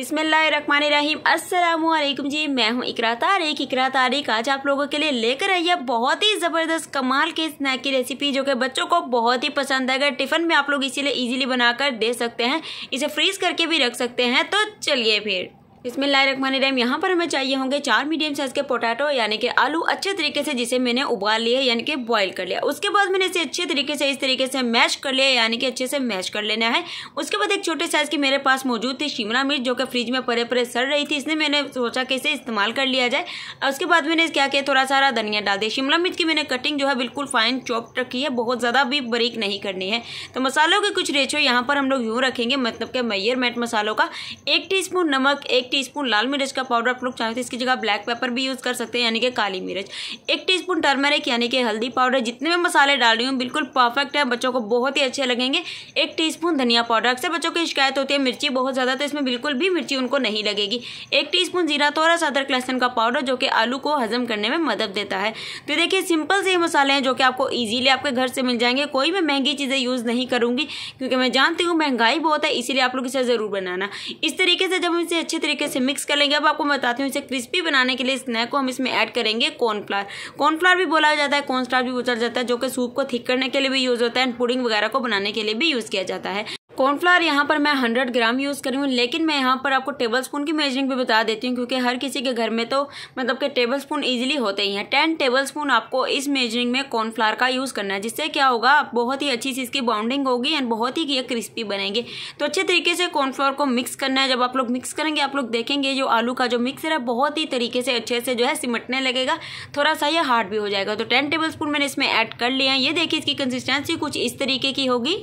बिसमीम असलम जी मैं हूँ इकरा तारिक इकरा तारिक आज आप लोगों के लिए लेकर आई है बहुत ही ज़बरदस्त कमाल की स्नैक की रेसिपी जो कि बच्चों को बहुत ही पसंद आएगा टिफ़िन में आप लोग इसीलिए इजीली बनाकर दे सकते हैं इसे फ्रीज़ करके भी रख सकते हैं तो चलिए फिर इसमें रहीम यहाँ पर हमें चाहिए होंगे चार मीडियम साइज़ के पोटैटो यानी कि आलू अच्छे तरीके से जिसे मैंने उबाल लिया यानी कि बॉईल कर लिया उसके बाद मैंने इसे अच्छे तरीके से इस तरीके से मैश कर लिया यानी कि अच्छे से मैश कर लेना है उसके बाद एक छोटे साइज़ की मेरे पास मौजूद थी शिमला मिर्च जो कि फ्रिज में परे परे सड़ रही थी इसने मैंने सोचा कि इसे इस्तेमाल कर लिया जाए और उसके बाद मैंने क्या किया थोड़ा सारा धनिया डाल दिया शिमला मिर्च की मैंने कटिंग जो है बिल्कुल फाइन चॉप रखी है बहुत ज़्यादा भी बरीक नहीं करनी है तो मसालों के कुछ रेचो यहाँ पर हम लोग यूँ रखेंगे मतलब कि मेट मसालों का एक टी नमक एक टीस्पून लाल मिर्च का पाउडर आप लोग चाहें तो इसकी जगह ब्लैक पेपर भी यूज़ कर सकते हैं यानी कि काली मिर्च एक टीस्पून टर्मरिक यानी कि हल्दी पाउडर जितने भी मसाले डाल रही हूँ बिल्कुल परफेक्ट है बच्चों को बहुत ही अच्छे लगेंगे एक स्पून धनिया पाउडर अक्सर बच्चों की शिकायत होती है मिर्ची बहुत ज़्यादा तो इसमें बिल्कुल भी मिर्ची उनको नहीं लगेगी एक टीस्पून जीरा थोड़ा सा अदरक लहसन का पाउडर जो कि आलू को हजम करने में मदद देता है तो देखिए सिंपल से ये मसाले हैं जो कि आपको ईजिली आपके घर से मिल जाएंगे कोई भी महंगी चीज़ें यूज़ नहीं करूँगी क्योंकि मैं जानती हूँ महंगाई बहुत है इसीलिए आप लोग इसे ज़रूर बनाना इस तरीके से जब हम इसे अच्छे तरीके तरीके से मिक्स कर लेंगे अब आपको बताती हूँ इसे क्रिस्पी बनाने के लिए स्नैक को हम इसमें ऐड करेंगे कॉर्नफ्लावर कॉर्नफ्लावर भी बोला जाता है कॉर्नफ्लावर भी बोला जाता है जो कि सूप को थिक करने के लिए भी यूज़ होता है एंड पुडिंग वगैरह को बनाने के लिए भी यूज़ किया जाता है कॉर्नफ्लावर यहाँ पर मैं हंड्रेड ग्राम यूज़ करी हूँ लेकिन मैं यहाँ पर आपको टेबल स्पून की मेजरिंग भी बता देती हूँ क्योंकि हर किसी के घर में तो मतलब के टेबल स्पून ईजिली होते ही हैं टेन टेबल स्पून आपको इस मेजरिंग में कॉर्नफ्लावर का यूज़ करना है जिससे क्या होगा बहुत ही अच्छी सी इसकी बाउंडिंग होगी एंड बहुत ही ये क्रिस्पी बनेंगे तो अच्छे तरीके से कॉर्नफ्लावर को मिक्स करना है जब आप लोग मिक्स करेंगे आप लोग देखेंगे जो आलू का जो मिक्सर है बहुत ही तरीके से अच्छे से जो है सिमटने लगेगा थोड़ा सा ये हार्ड भी हो जाएगा तो टेन टेबल स्पून मैंने इसमें ऐड कर लिया है ये देखिए इसकी कंसिस्टेंसी कुछ इस तरीके की होगी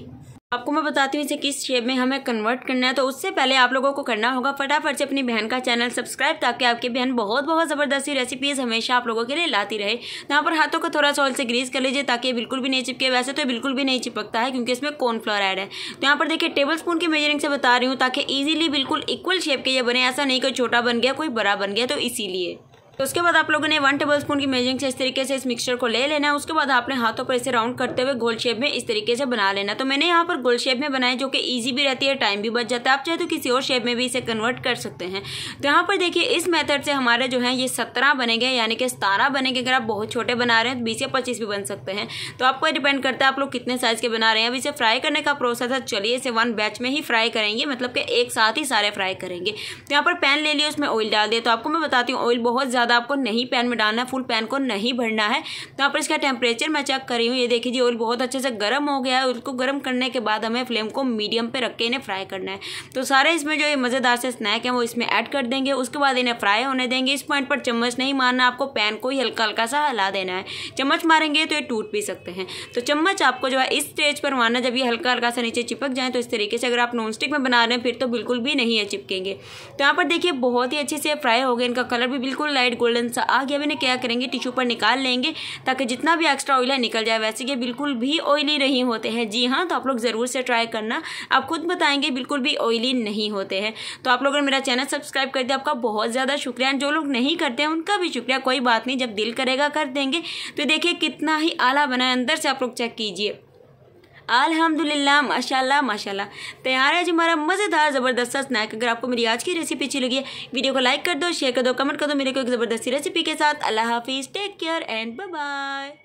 आपको मैं बताती हूँ इसे किस शेप में हमें कन्वर्ट करना है तो उससे पहले आप लोगों को करना होगा फटाफट से अपनी बहन का चैनल सब्सक्राइब ताकि आपकी बहन बहुत बहुत ज़बरदस्ती रेसिपीज़ हमेशा आप लोगों के लिए लाती रहे यहाँ पर हाथों को थोड़ा सा ऑल से ग्रीस कर लीजिए ताकि बिल्कुल भी नहीं चिपके वैसे तो बिल्कुल भी नहीं चिपकता है क्योंकि इसमें कॉर्नफ्लोर एड है तो यहाँ पर देखिए टेबल स्पून की मेजरिंग से बता रही हूँ ताकि ईजिली बिल्कुल इक्वल शेप के ये बने ऐसा नहीं कोई छोटा बन गया कोई बड़ा बन गया तो इसीलिए तो उसके बाद आप लोगों ने वन टेबल स्पून की मेजरिंग से इस तरीके से इस मिक्सचर को ले लेना है उसके बाद आपने हाथों पर इसे राउंड करते हुए गोल शेप में इस तरीके से बना लेना तो मैंने यहाँ पर गोल शेप में बनाया जो कि ईजी भी रहती है टाइम भी बच जाता है आप चाहे तो किसी और शेप में भी इसे कन्वर्ट कर सकते हैं तो यहाँ पर देखिए इस मेथड से हमारे जो है ये सत्रह बनेंगे यानी कि सतारह बनेंगे अगर आप बहुत छोटे बना रहे हैं तो बीस या पच्चीस भी बन सकते हैं तो आपको डिपेंड करता है आप लोग कितने साइज़ के बना रहे हैं अब इसे फ्राई करने का प्रोसेस है चलिए इसे वन बैच में ही फ्राई करेंगे मतलब कि एक साथ ही सारे फ्राई करेंगे तो यहाँ पर पैन ले लिया उसमें ऑयल डाल दिया तो आपको मैं बताती हूँ ऑयल बहुत ज़्यादा ज़्यादा आपको नहीं पैन में डालना है फुल पैन को नहीं भरना है तो यहाँ पर इसका टेम्परेचर मैं चेक करी हूँ ये देखिए जी ऑयल बहुत अच्छे से गर्म हो गया है उसको गर्म करने के बाद हमें फ्लेम को मीडियम पर रख के इन्हें फ्राई करना है तो सारे इसमें जो ये मज़ेदार से स्नैक हैं वो इसमें ऐड कर देंगे उसके बाद इन्हें फ्राई होने देंगे इस पॉइंट पर चम्मच नहीं मारना आपको पैन को ही हल्का हल्का सा हिला देना है चम्मच मारेंगे तो ये टूट भी सकते हैं तो चम्मच आपको जो है इस स्टेज पर मारना जब ये हल्का हल्का सा नीचे चिपक जाए तो इस तरीके से अगर आप नॉन स्टिक में बना रहे हैं फिर तो बिल्कुल भी नहीं है चिपकेंगे तो यहाँ पर देखिए बहुत ही अच्छे से फ्राई हो गए इनका कलर भी बिल्कुल लाइट फिर गोल्डन सा आ गया मैंने क्या करेंगे टिश्यू पर निकाल लेंगे ताकि जितना भी एक्स्ट्रा ऑयल है निकल जाए वैसे ये बिल्कुल भी ऑयली नहीं होते हैं जी हाँ तो आप लोग ज़रूर से ट्राई करना आप खुद बताएंगे बिल्कुल भी ऑयली नहीं होते हैं तो आप लोग अगर मेरा चैनल सब्सक्राइब कर दिया आपका बहुत ज़्यादा शुक्रिया जो लोग नहीं करते हैं उनका भी शुक्रिया कोई बात नहीं जब दिल करेगा कर देंगे तो देखिए कितना ही आला बना है अंदर से आप लोग चेक कीजिए अल्हम्दुलिल्लाह माशाल्लाह माशाल्लाह तैयार है आज हमारा मज़ेदार ज़बरदस्त स्नैक अगर आपको मेरी आज की रेसिपी अच्छी लगी है वीडियो को लाइक कर दो शेयर कर दो कमेंट कर दो मेरे को एक ज़बरदस्ती रेसिपी के साथ अल्लाह हाफिज़ टेक केयर एंड बाय